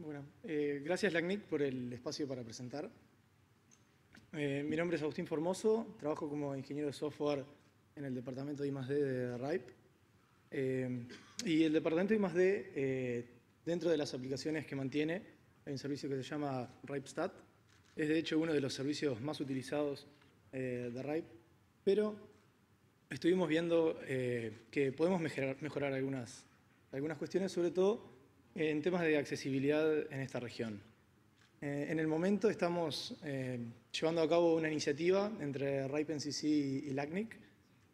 Bueno, eh, gracias LACNIC por el espacio para presentar. Eh, mi nombre es Agustín Formoso, trabajo como ingeniero de software en el departamento de I+.D. de RIPE. Eh, y el departamento de I+.D., dentro de las aplicaciones que mantiene, hay un servicio que se llama RIPESTAT. Es de hecho uno de los servicios más utilizados de RIPE, pero estuvimos viendo que podemos mejorar, mejorar algunas, algunas cuestiones, sobre todo en temas de accesibilidad en esta región. Eh, en el momento estamos eh, llevando a cabo una iniciativa entre Raipen y LACNIC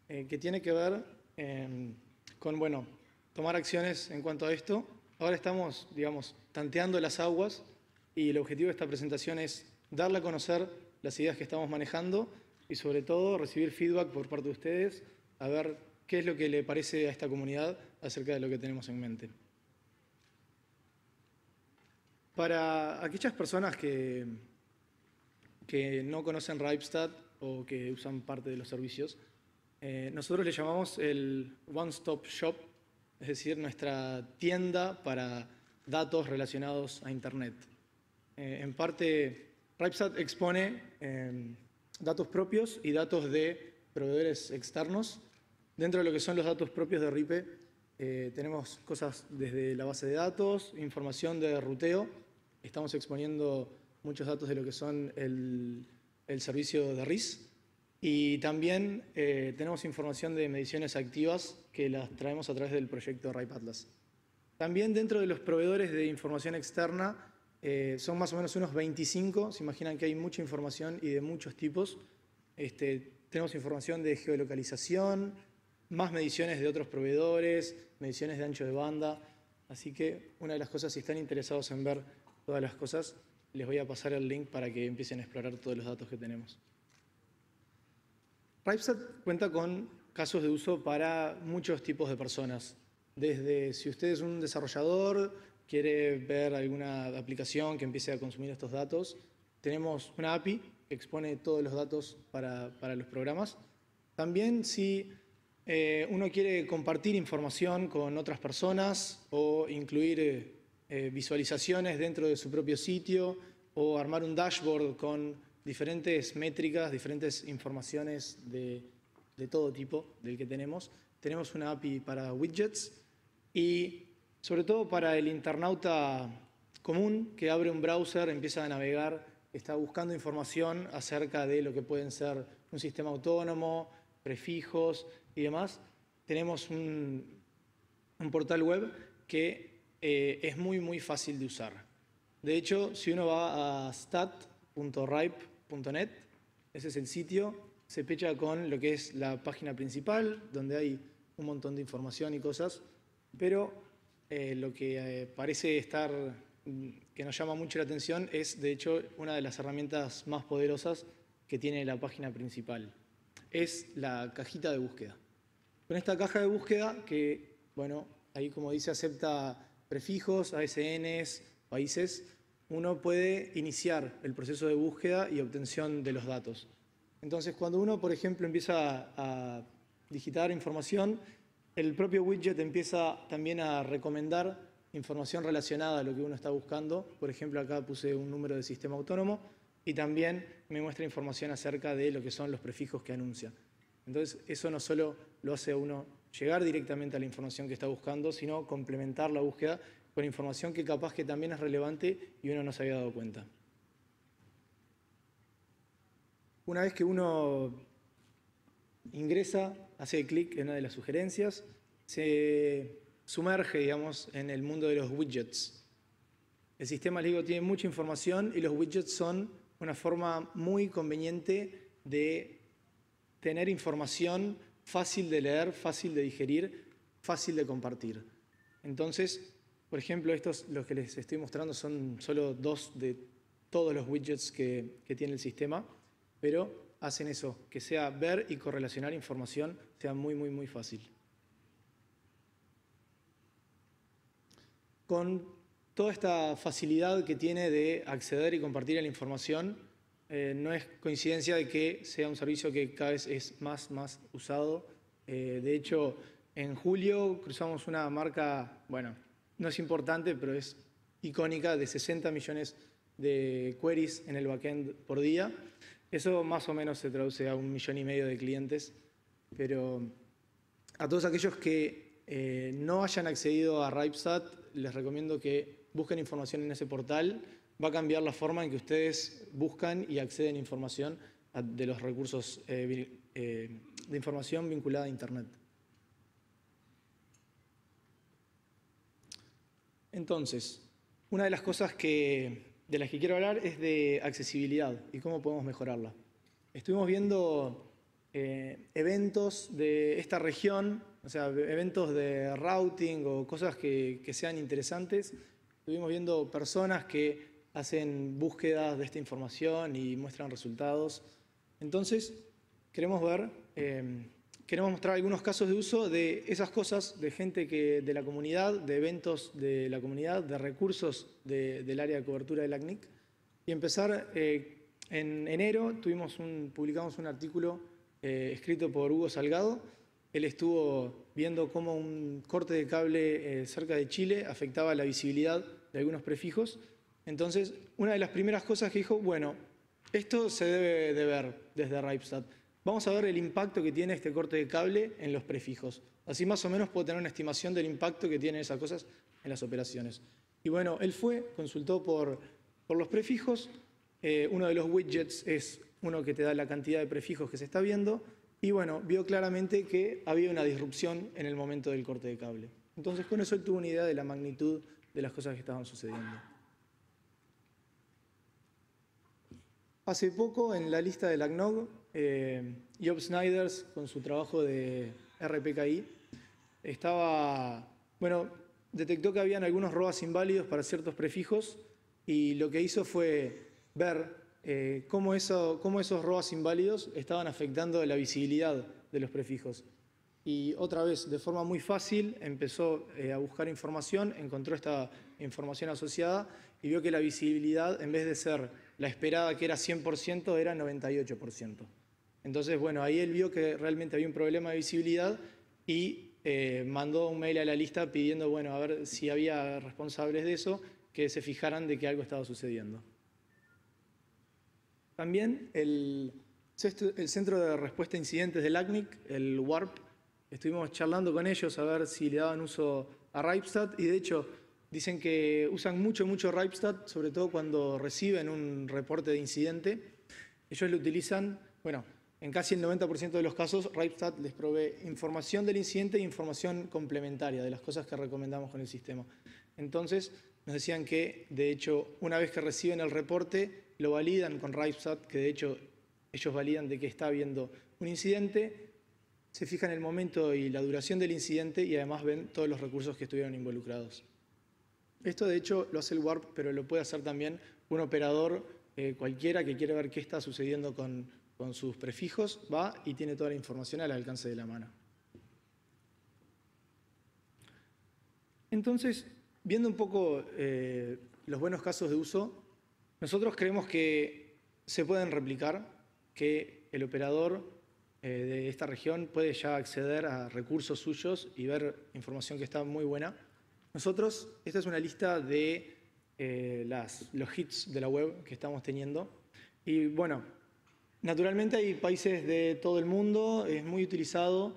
eh, que tiene que ver em, con, bueno, tomar acciones en cuanto a esto. Ahora estamos, digamos, tanteando las aguas y el objetivo de esta presentación es darle a conocer las ideas que estamos manejando y sobre todo recibir feedback por parte de ustedes a ver qué es lo que le parece a esta comunidad acerca de lo que tenemos en mente. Para aquellas personas que, que no conocen Ripstat o que usan parte de los servicios, eh, nosotros le llamamos el One Stop Shop, es decir, nuestra tienda para datos relacionados a Internet. Eh, en parte, Ripstat expone eh, datos propios y datos de proveedores externos. Dentro de lo que son los datos propios de RIPE, tenemos cosas desde la base de datos, información de ruteo, estamos exponiendo muchos datos de lo que son el, servicio de RIS y también eh, tenemos información de mediciones activas que las traemos a través del proyecto RIPE Atlas. También dentro de los proveedores de información externa eh, son más o menos unos 25, se imaginan que hay mucha información y de muchos tipos. Este, tenemos información de geolocalización, más mediciones de otros proveedores, mediciones de ancho de banda. Así que una de las cosas, si están interesados en ver todas las cosas, les voy a pasar el link para que empiecen a explorar todos los datos que tenemos. RipeSat cuenta con casos de uso para muchos tipos de personas. Desde si usted es un desarrollador, quiere ver alguna aplicación que empiece a consumir estos datos, tenemos una API que expone todos los datos para, los programas. También si eh, uno quiere compartir información con otras personas o incluir eh, eh, visualizaciones dentro de su propio sitio o armar un dashboard con diferentes métricas, diferentes informaciones de, todo tipo del que tenemos. Tenemos una API para widgets y sobre todo para el internauta común que abre un browser, empieza a navegar, está buscando información acerca de lo que pueden ser un sistema autónomo, prefijos y demás. Tenemos un, un portal web que eh, es muy, muy fácil de usar. De hecho, si uno va a stat.ripe.net, ese es el sitio, se pecha con lo que es la página principal, donde hay un montón de información y cosas, pero eh, lo que eh, parece estar, mm, que nos llama mucho la atención, es de hecho una de las herramientas más poderosas que tiene la página principal. Es la cajita de búsqueda. Con esta caja de búsqueda que, bueno, ahí como dice, acepta prefijos, ASNs, países, uno puede iniciar el proceso de búsqueda y obtención de los datos. Entonces, cuando uno, por ejemplo, empieza a, digitar información, el propio widget empieza también a recomendar información relacionada a lo que uno está buscando. Por ejemplo, acá puse un número de sistema autónomo y también me muestra información acerca de lo que son los prefijos que anuncia. Entonces, eso no solo lo hace uno llegar directamente a la información que está buscando, sino complementar la búsqueda con información que capaz que también es relevante y uno no se había dado cuenta. Una vez que uno ingresa, hace clic en una de las sugerencias, se sumerge, digamos, en el mundo de los widgets. El sistema, les tiene mucha información y los widgets son una forma muy conveniente de tener información fácil de leer, fácil de digerir, fácil de compartir. Entonces, por ejemplo, estos, los que les estoy mostrando son solo dos de todos los widgets que, que tiene el sistema, pero hacen eso, que sea ver y correlacionar información sea muy, muy, muy fácil. Con toda esta facilidad que tiene de acceder y compartir la información, eh, no es coincidencia de que sea un servicio que cada vez es más, más usado. Eh, de hecho, en julio cruzamos una marca, bueno, no es importante, pero es icónica, de 60 millones de queries en el backend por día. Eso más o menos se traduce a un millón y medio de clientes. Pero a todos aquellos que eh, no hayan accedido a RipeSat, les recomiendo que busquen información en ese portal va a cambiar la forma en que ustedes buscan y acceden a información de los recursos eh, eh, de información vinculada a Internet. Entonces, una de las cosas que, de las que quiero hablar es de accesibilidad y cómo podemos mejorarla. Estuvimos viendo eh, eventos de esta región, o sea, eventos de routing o cosas que, que sean interesantes. Estuvimos viendo personas que hacen búsquedas de esta información y muestran resultados. Entonces, queremos ver, em, queremos mostrar algunos casos de uso de esas cosas, de gente que, de la comunidad, de eventos de la comunidad, de recursos del área de cobertura del ACNIC. Y empezar, eh, en enero tuvimos publicamos un artículo eh, escrito por Hugo Salgado. Él estuvo viendo cómo un corte de cable eh, cerca de Chile afectaba la visibilidad de algunos prefijos entonces, una de las primeras cosas que dijo, bueno, esto se debe de ver desde Ripestat. Vamos a ver el impacto que tiene este corte de cable en los prefijos. Así más o menos puedo tener una estimación del impacto que tienen esas cosas en las operaciones. Y bueno, él fue, consultó por, los prefijos. Eh, uno de los widgets es uno que te da la cantidad de prefijos que se está viendo. Y bueno, vio claramente que había una disrupción en el momento del corte de cable. Entonces con eso él tuvo una idea de la magnitud de las cosas que estaban sucediendo. Hace poco en la lista de ACNOG, eh, Job Snyders, con su trabajo de RPKI, estaba, bueno, detectó que habían algunos ROAS inválidos para ciertos prefijos y lo que hizo fue ver eh, cómo, esos ROAS inválidos estaban afectando la visibilidad de los prefijos. Y otra vez, de forma muy fácil, empezó eh, a buscar información, encontró esta información asociada y vio que la visibilidad, en vez de ser la esperada que era 100% era 98%. Entonces, bueno, ahí él vio que realmente había un problema de visibilidad y eh, mandó un mail a la lista pidiendo, bueno, a ver si había responsables de eso, que se fijaran de que algo estaba sucediendo. También el, el Centro de Respuesta a Incidentes del ACNIC, el WARP, estuvimos charlando con ellos a ver si le daban uso a Ripstat y de hecho Dicen que usan mucho, mucho Ripestat, sobre todo cuando reciben un reporte de incidente. Ellos lo utilizan, bueno, en casi el 90% de los casos, Ripestat les provee información del incidente e información complementaria de las cosas que recomendamos con el sistema. Entonces, nos decían que, de hecho, una vez que reciben el reporte, lo validan con Ripestat, que de hecho ellos validan de que está habiendo un incidente, se fijan el momento y la duración del incidente y además ven todos los recursos que estuvieron involucrados. Esto de hecho lo hace el Warp, pero lo puede hacer también un operador eh, cualquiera que quiere ver qué está sucediendo con, sus prefijos, va y tiene toda la información al alcance de la mano. Entonces, viendo un poco eh, los buenos casos de uso, nosotros creemos que se pueden replicar, que el operador eh, de esta región puede ya acceder a recursos suyos y ver información que está muy buena. Nosotros, esta es una lista de eh, los hits de la web que estamos teniendo. Y bueno, naturalmente hay países de todo el mundo, es muy utilizado.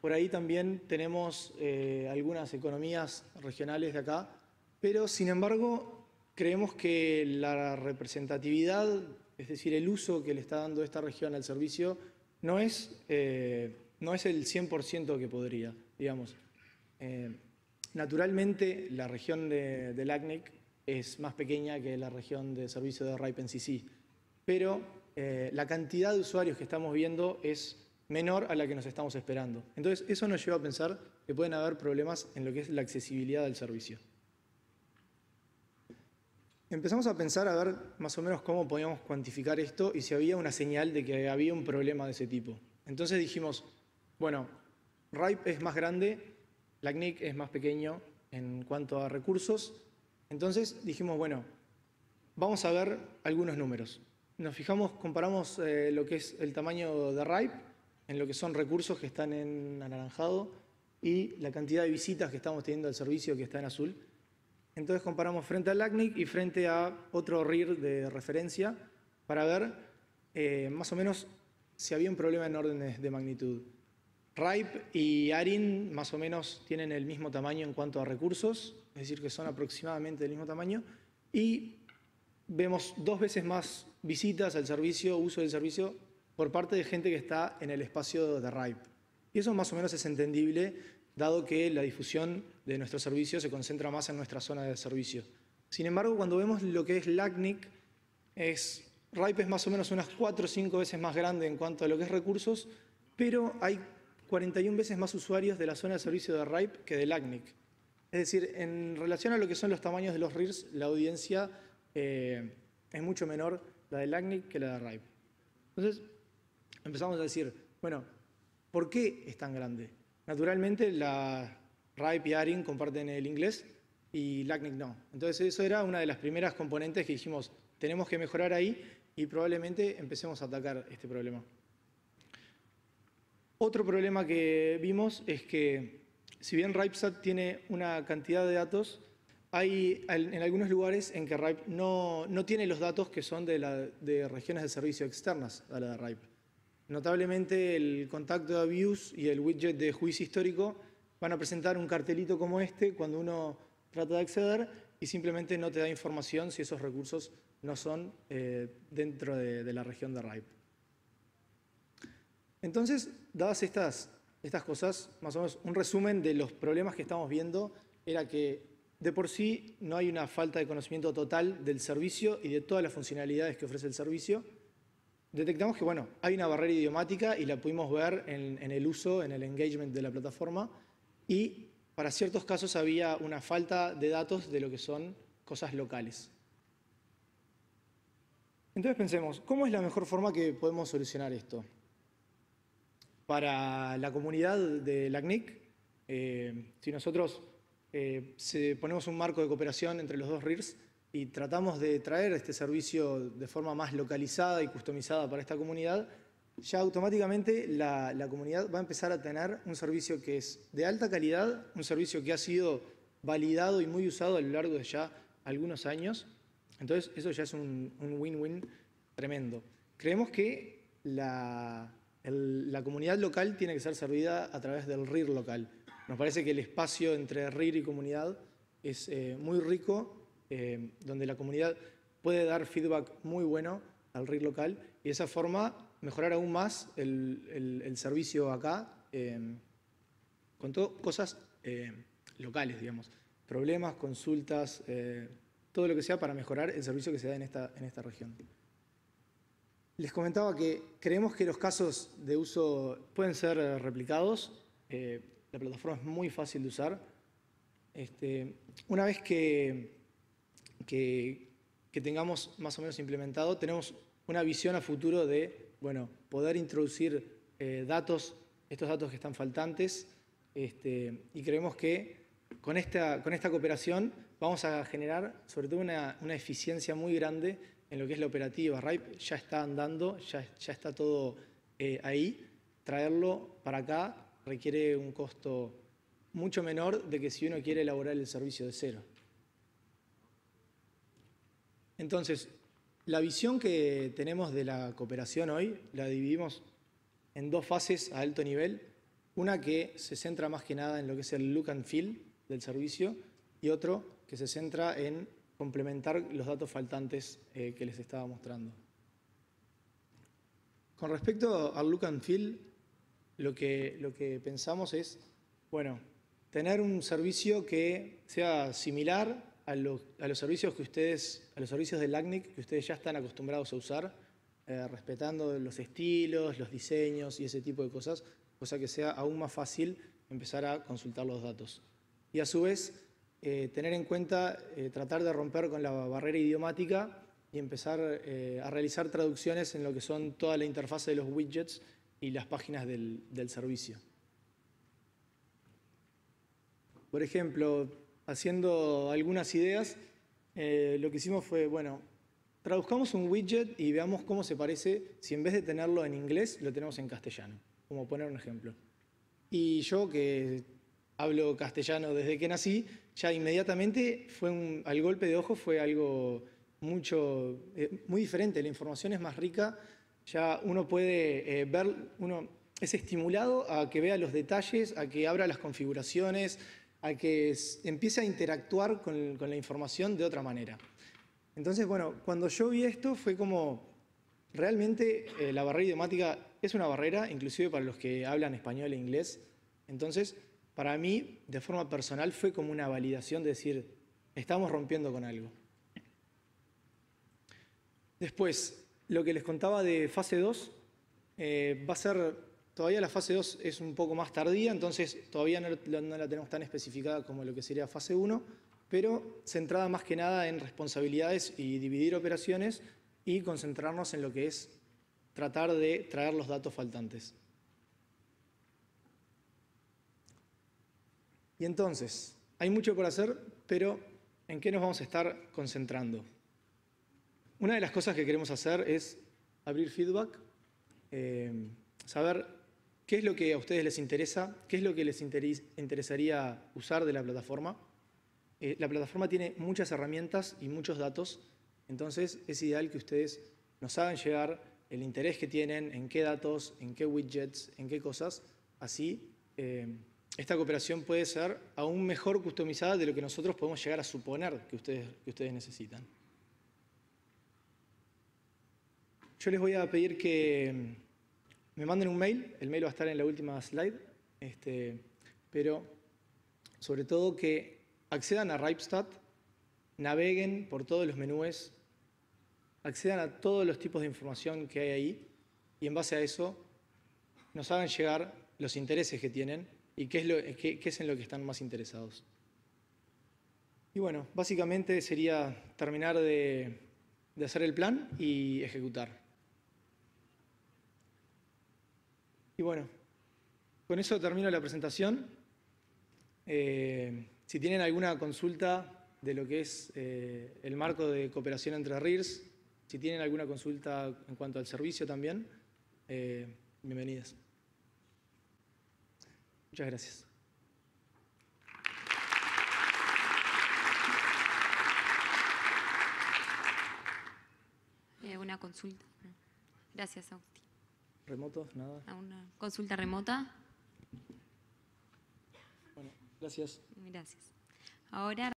Por ahí también tenemos eh, algunas economías regionales de acá, pero sin embargo creemos que la representatividad, es decir, el uso que le está dando esta región al servicio, no es, eh, no es el 100% que podría, digamos. Naturalmente, la región de, del es más pequeña que la región de servicio de RIPE en CC, pero eh, la cantidad de usuarios que estamos viendo es menor a la que nos estamos esperando. Entonces, eso nos lleva a pensar que pueden haber problemas en lo que es la accesibilidad del servicio. Empezamos a pensar a ver más o menos cómo podíamos cuantificar esto y si había una señal de que había un problema de ese tipo. Entonces dijimos, bueno, RIPE es más grande la es más pequeño en cuanto a recursos. Entonces dijimos, bueno, vamos a ver algunos números. Nos fijamos, comparamos eh, lo que es el tamaño de RIPE en lo que son recursos que están en anaranjado y la cantidad de visitas que estamos teniendo al servicio que está en azul. Entonces comparamos frente al LACNIC y frente a otro RIR de referencia para ver eh, más o menos si había un problema en órdenes de magnitud. RIPE y ARIN más o menos tienen el mismo tamaño en cuanto a recursos, es decir, que son aproximadamente del mismo tamaño, y vemos dos veces más visitas al servicio, uso del servicio, por parte de gente que está en el espacio de RIPE. Y eso más o menos es entendible, dado que la difusión de nuestro servicio se concentra más en nuestra zona de servicio. Sin embargo, cuando vemos lo que es LACNIC, es, RIPE es más o menos unas cuatro o cinco veces más grande en cuanto a lo que es recursos, pero hay 41 veces más usuarios de la zona de servicio de RIPE que de ACNIC. Es decir, en relación a lo que son los tamaños de los RIRS, la audiencia eh, es mucho menor la de LACNIC que la de RIPE. Entonces, empezamos a decir, bueno, ¿por qué es tan grande? Naturalmente, la RIPE y ARIN comparten el inglés y LACNIC no. Entonces, eso era una de las primeras componentes que dijimos, tenemos que mejorar ahí y probablemente empecemos a atacar este problema. Otro problema que vimos es que, si bien RipeSat tiene una cantidad de datos, hay en algunos lugares en que RIPE no, tiene los datos que son de, regiones de servicio externas a la de RIPE. Notablemente el contacto de abuse y el widget de juicio histórico van a presentar un cartelito como este cuando uno trata de acceder y simplemente no te da información si esos recursos no son eh, dentro de la región de RIPE. Entonces, dadas estas, cosas, más o menos un resumen de los problemas que estamos viendo era que de por sí no hay una falta de conocimiento total del servicio y de todas las funcionalidades que ofrece el servicio. Detectamos que bueno, hay una barrera idiomática y la pudimos ver en, en el uso, en el engagement de la plataforma y para ciertos casos había una falta de datos de lo que son cosas locales. Entonces pensemos, ¿cómo es la mejor forma que podemos solucionar esto? para la comunidad de LACNIC. Eh, si nosotros eh, ponemos un marco de cooperación entre los dos RIRS y tratamos de traer este servicio de forma más localizada y customizada para esta comunidad, ya automáticamente la, la comunidad va a empezar a tener un servicio que es de alta calidad, un servicio que ha sido validado y muy usado a lo largo de ya algunos años. Entonces, eso ya es un win-win tremendo. Creemos que la, la comunidad local tiene que ser servida a través del RIR local. Nos parece que el espacio entre RIR y comunidad es eh, muy rico, eh, donde la comunidad puede dar feedback muy bueno al RIR local y de esa forma mejorar aún más el, servicio acá, eh, con cosas locales, digamos, problemas, consultas, todo lo que sea para mejorar el servicio que se da esta, en esta región. Les comentaba que creemos que los casos de uso pueden ser replicados. Eh, la plataforma es muy fácil de usar. Este, una vez que, tengamos más o menos implementado, tenemos una visión a futuro de bueno, poder introducir eh, datos, estos datos que están faltantes, este, y creemos que con esta, con esta cooperación vamos a generar sobre todo una, una eficiencia muy grande en lo que es la operativa RIPE ya está andando, ya, está todo eh, ahí. Traerlo para acá requiere un costo mucho menor de que si uno quiere elaborar el servicio de cero. Entonces, la visión que tenemos de la cooperación hoy la dividimos en dos fases a alto nivel. Una que se centra más que nada en lo que es el look and feel del servicio y otro que se centra en complementar los datos faltantes eh, que les estaba mostrando. Con respecto al look and feel, lo que, lo que pensamos es, bueno, tener un servicio que sea similar a, los servicios que ustedes, a los servicios del LACNIC que ustedes ya están acostumbrados a usar, eh, respetando los estilos, los diseños y ese tipo de cosas, cosa que sea aún más fácil empezar a consultar los datos. Y a su vez, eh, tener en cuenta, eh, tratar de romper con la barrera idiomática y empezar eh, a realizar traducciones en lo que son toda la interfaz de los widgets y las páginas del, del servicio. Por ejemplo, haciendo algunas ideas, lo que hicimos fue, bueno, traduzcamos un widget y veamos cómo se parece si en vez de tenerlo en inglés, lo tenemos en castellano, como poner un ejemplo. Y yo que hablo castellano desde que nací, ya inmediatamente fue al golpe de ojo fue algo mucho, eh, muy diferente, la información es más rica, ya uno puede eh, ver, uno es estimulado a que vea los detalles, a que abra las configuraciones, a que empiece a interactuar con, la información de otra manera. Entonces, bueno, cuando yo vi esto fue como, realmente eh, la barrera idiomática es una barrera, inclusive para los que hablan español e inglés, entonces para mí, de forma personal, fue como una validación de decir, estamos rompiendo con algo. Después, lo que les contaba de fase 2, eh, va a ser, todavía la fase 2 es un poco más tardía, entonces todavía no, no la tenemos tan especificada como lo que sería fase 1, pero centrada más que nada en responsabilidades y dividir operaciones y concentrarnos en lo que es tratar de traer los datos faltantes. Y entonces, hay mucho por hacer, pero ¿en qué nos vamos a estar concentrando? Una de las cosas que queremos hacer es abrir feedback, eh, saber qué es lo que a ustedes les interesa, qué es lo que les interesaría usar de la plataforma. Eh, la plataforma tiene muchas herramientas y muchos datos, entonces es ideal que ustedes nos hagan llegar el interés que tienen, en qué datos, en qué widgets, en qué cosas, así... Eh, esta cooperación puede ser aún mejor customizada de lo que nosotros podemos llegar a suponer que ustedes, necesitan. Yo les voy a pedir que mm, me manden un mail, el mail va a estar en la última slide, este, pero sobre todo que accedan a Ripestat, naveguen por todos los menús, accedan a todos los tipos de información que hay ahí y en base a eso nos hagan llegar los intereses que tienen y qué es, lo, es en lo que están más interesados. Y bueno, básicamente sería terminar de, hacer el plan y ejecutar. Y bueno, con eso termino la presentación. Eh, si tienen alguna consulta de lo que es eh, el marco de cooperación entre RIRS, si tienen alguna consulta en cuanto al servicio también, eh, bienvenidas. Muchas gracias. Eh, una consulta. Gracias, Agustín. ¿Remotos? Nada. ¿A ah, una consulta remota? Bueno, gracias. Gracias. Ahora.